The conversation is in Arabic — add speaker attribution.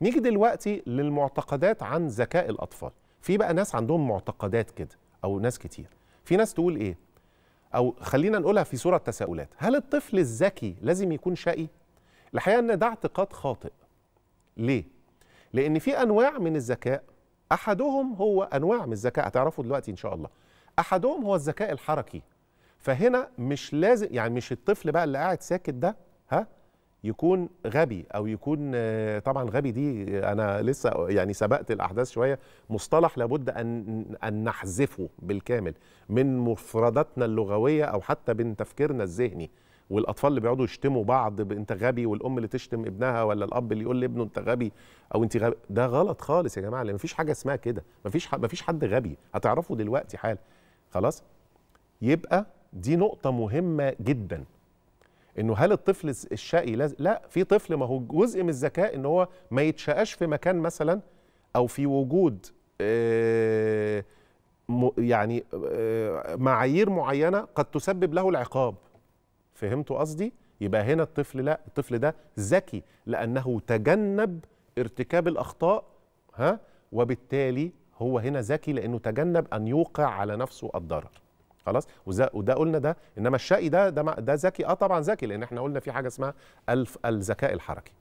Speaker 1: نيجي دلوقتي للمعتقدات عن ذكاء الاطفال في بقى ناس عندهم معتقدات كده او ناس كتير في ناس تقول ايه او خلينا نقولها في صوره تساؤلات هل الطفل الذكي لازم يكون شقي الحقيقه ان ده اعتقاد خاطئ ليه لان في انواع من الذكاء احدهم هو انواع من الذكاء هتعرفوا دلوقتي ان شاء الله احدهم هو الذكاء الحركي فهنا مش لازم يعني مش الطفل بقى اللي قاعد ساكت ده ها يكون غبي او يكون آه، طبعا غبي دي انا لسه يعني سبقت الاحداث شويه مصطلح لابد ان ان نحذفه بالكامل من مفرداتنا اللغويه او حتى من تفكيرنا الذهني والاطفال اللي بيقعدوا يشتموا بعض انت غبي والام اللي تشتم ابنها ولا الاب اللي يقول لابنه انت غبي او انت غبي ده غلط خالص يا جماعه لان مفيش حاجه اسمها كده مفيش مفيش حد غبي هتعرفه دلوقتي حالا خلاص يبقى دي نقطه مهمه جدا انه هل الطفل الشقي لازم لا في طفل ما هو جزء من الذكاء ان هو ما يتشقاش في مكان مثلا او في وجود يعني معايير معينه قد تسبب له العقاب فهمتوا قصدي يبقى هنا الطفل لا الطفل ده ذكي لانه تجنب ارتكاب الاخطاء ها وبالتالي هو هنا ذكي لانه تجنب ان يوقع على نفسه الضرر خلاص وده قلنا ده انما الشقي ده ده ده ذكي اه طبعا ذكي لان احنا قلنا في حاجه اسمها الف الذكاء الحركي